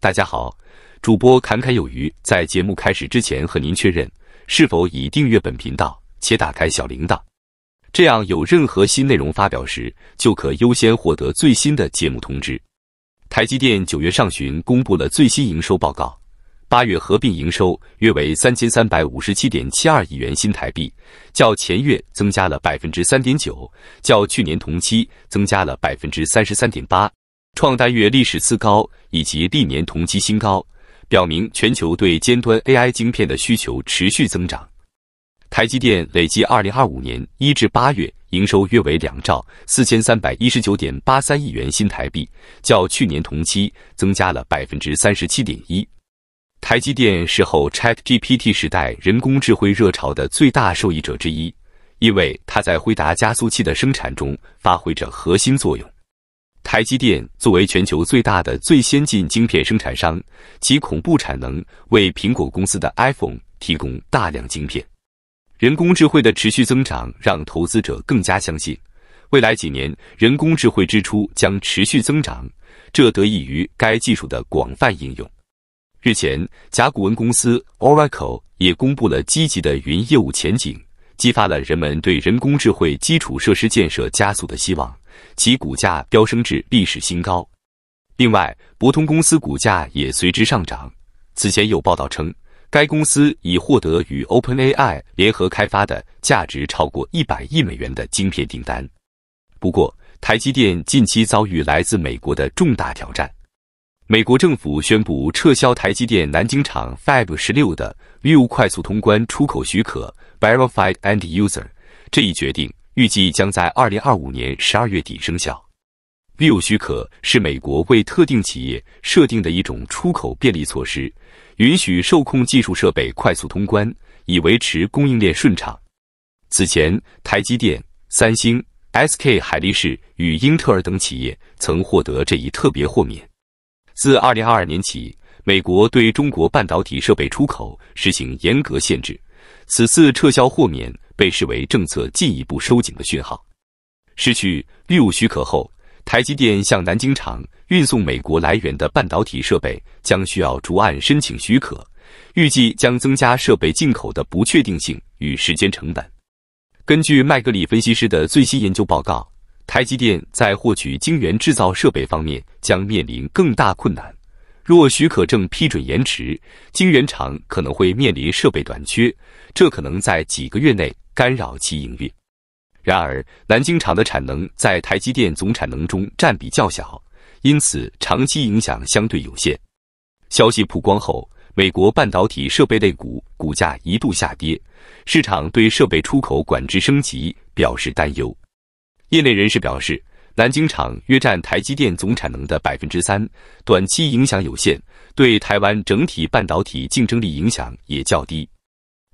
大家好，主播侃侃有余。在节目开始之前，和您确认是否已订阅本频道且打开小铃铛，这样有任何新内容发表时，就可优先获得最新的节目通知。台积电九月上旬公布了最新营收报告，八月合并营收约为三千三百五十七点七二亿元新台币，较前月增加了百分之三点九，较去年同期增加了百分之三十三点八。创单月历史次高以及历年同期新高，表明全球对尖端 AI 晶片的需求持续增长。台积电累计2025年1至8月营收约为两兆四千三百一十九点八三亿元新台币，较去年同期增加了百分之三十七点一。台积电是后 ChatGPT 时代人工智慧热潮的最大受益者之一，因为它在辉达加速器的生产中发挥着核心作用。台积电作为全球最大的最先进晶片生产商，其恐怖产能为苹果公司的 iPhone 提供大量晶片。人工智慧的持续增长让投资者更加相信，未来几年人工智慧支出将持续增长，这得益于该技术的广泛应用。日前，甲骨文公司 Oracle 也公布了积极的云业务前景，激发了人们对人工智慧基础设施建设加速的希望。其股价飙升至历史新高。另外，博通公司股价也随之上涨。此前有报道称，该公司已获得与 OpenAI 联合开发的价值超过100亿美元的晶片订单。不过，台积电近期遭遇来自美国的重大挑战。美国政府宣布撤销台积电南京厂 Fab 十六的 View 快速通关出口许可 （Verified End User） 这一决定。预计将在二零二五年十二月底生效。绿油许可是美国为特定企业设定的一种出口便利措施，允许受控技术设备快速通关，以维持供应链顺畅。此前，台积电、三星、SK 海力士与英特尔等企业曾获得这一特别豁免。自二零二二年起，美国对中国半导体设备出口实行严格限制。此次撤销豁免。被视为政策进一步收紧的讯号。失去业务许可后，台积电向南京厂运送美国来源的半导体设备将需要逐案申请许可，预计将增加设备进口的不确定性与时间成本。根据麦格理分析师的最新研究报告，台积电在获取晶圆制造设备方面将面临更大困难。若许可证批准延迟，晶圆厂可能会面临设备短缺，这可能在几个月内干扰其营运。然而，南京厂的产能在台积电总产能中占比较小，因此长期影响相对有限。消息曝光后，美国半导体设备类股股价一度下跌，市场对设备出口管制升级表示担忧。业内人士表示。南京厂约占台积电总产能的百分之三，短期影响有限，对台湾整体半导体竞争力影响也较低。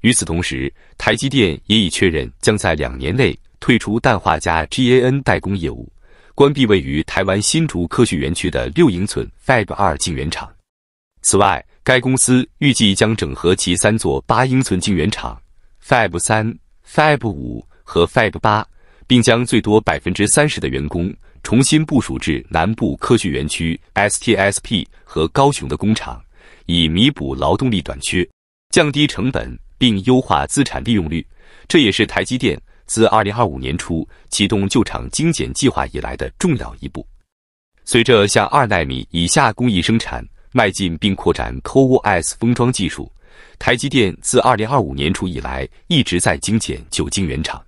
与此同时，台积电也已确认将在两年内退出氮化镓 （GAN） 代工业务，关闭位于台湾新竹科学园区的六英寸 Fab 二晶圆厂。此外，该公司预计将整合其三座八英寸晶圆厂 （Fab 三、Fab 五和 Fab 八）。并将最多百分之三十的员工重新部署至南部科学园区 （STSP） 和高雄的工厂，以弥补劳动力短缺、降低成本并优化资产利用率。这也是台积电自二零二五年初启动旧厂精简计划以来的重要一步。随着向二纳米以下工艺生产迈进并扩展 CoWoS 封装技术，台积电自二零二五年初以来一直在精简旧晶圆厂。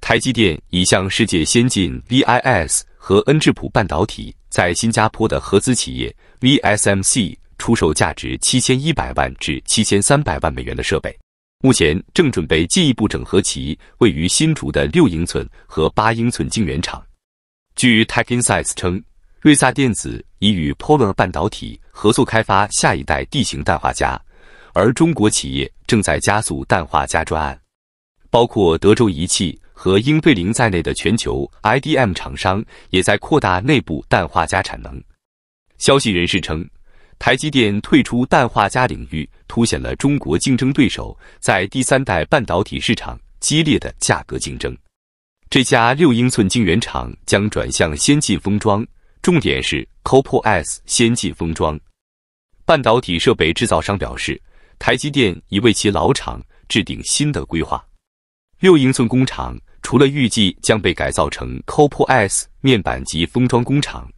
台积电已向世界先进 VIS 和恩智浦半导体在新加坡的合资企业 VSMC 出售价值七千一百万至七千三百万美元的设备，目前正准备进一步整合其位于新竹的六英寸和八英寸晶圆厂。据 TechInsights 称，瑞萨电子已与 Polar 半导体合作开发下一代地形氮化镓，而中国企业正在加速氮化镓专案，包括德州仪器。和英飞凌在内的全球 IDM 厂商也在扩大内部氮化镓产能。消息人士称，台积电退出氮化镓领域，凸显了中国竞争对手在第三代半导体市场激烈的价格竞争。这家六英寸晶圆厂将转向先进封装，重点是 Co-PoS 先进封装。半导体设备制造商表示，台积电已为其老厂制定新的规划。六英寸工厂除了预计将被改造成 c o p o l S 面板及封装工厂，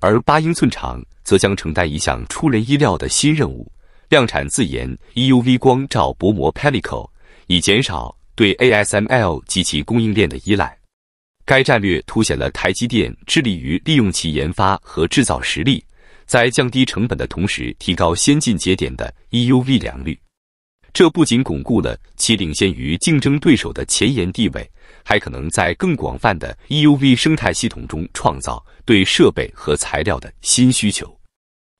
而八英寸厂则将承担一项出人意料的新任务：量产自研 EUV 光照薄膜 Pellicle，以减少对 ASML 及其供应链的依赖。该战略凸显了台积电致力于利用其研发和制造实力，在降低成本的同时提高先进节点的 EUV 良率。这不仅巩固了其领先于竞争对手的前沿地位，还可能在更广泛的 EUV 生态系统中创造对设备和材料的新需求。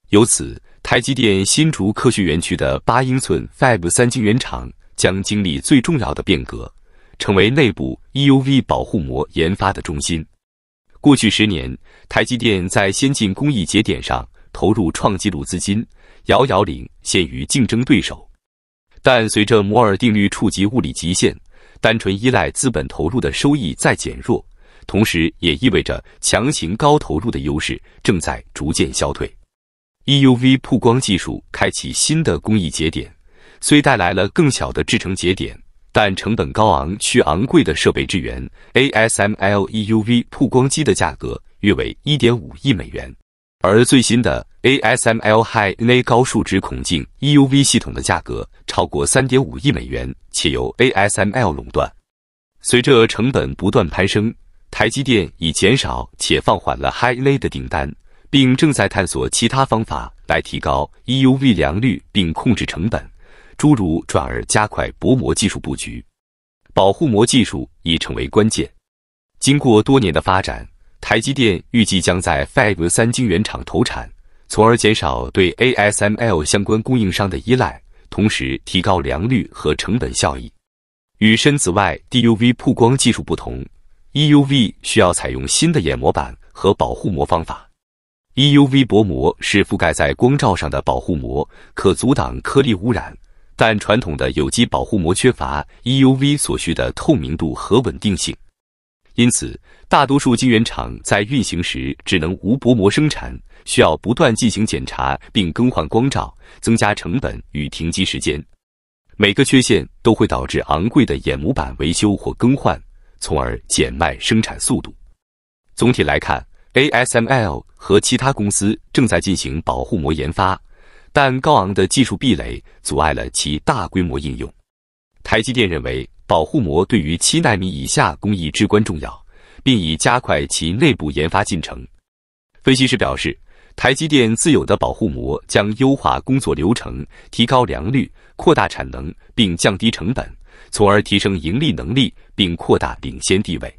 由此，台积电新竹科学园区的八英寸 Fab 三晶圆厂将经历最重要的变革，成为内部 EUV 保护膜研发的中心。过去十年，台积电在先进工艺节点上投入创纪录资金，遥遥领先于竞争对手。但随着摩尔定律触及物理极限，单纯依赖资本投入的收益在减弱，同时也意味着强行高投入的优势正在逐渐消退。EUV 曝光技术开启新的工艺节点，虽带来了更小的制程节点，但成本高昂、需昂贵的设备支援。ASML EUV 曝光机的价格约为一点五亿美元，而最新的。ASML High NA 高数值孔径 EUV 系统的价格超过三点五亿美元，且由 ASML 垄断。随着成本不断攀升，台积电已减少且放缓了 High NA 的订单，并正在探索其他方法来提高 EUV 良率并控制成本，诸如转而加快薄膜技术布局。保护膜技术已成为关键。经过多年的发展，台积电预计将在 Fab 三晶圆厂投产。从而减少对 ASML 相关供应商的依赖，同时提高良率和成本效益。与深紫外 DUV 曝光技术不同，EUV 需要采用新的掩膜板和保护膜方法。EUV 薄膜是覆盖在光照上的保护膜，可阻挡颗粒污染，但传统的有机保护膜缺乏 EUV 所需的透明度和稳定性。因此，大多数晶圆厂在运行时只能无薄膜生产，需要不断进行检查并更换光罩，增加成本与停机时间。每个缺陷都会导致昂贵的眼模板维修或更换，从而减慢生产速度。总体来看，ASML 和其他公司正在进行保护膜研发，但高昂的技术壁垒阻碍了其大规模应用。台积电认为，保护膜对于七纳米以下工艺至关重要，并已加快其内部研发进程。分析师表示，台积电自有的保护膜将优化工作流程，提高良率，扩大产能，并降低成本，从而提升盈利能力并扩大领先地位。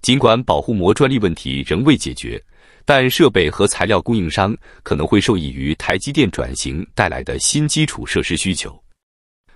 尽管保护膜专利问题仍未解决，但设备和材料供应商可能会受益于台积电转型带来的新基础设施需求。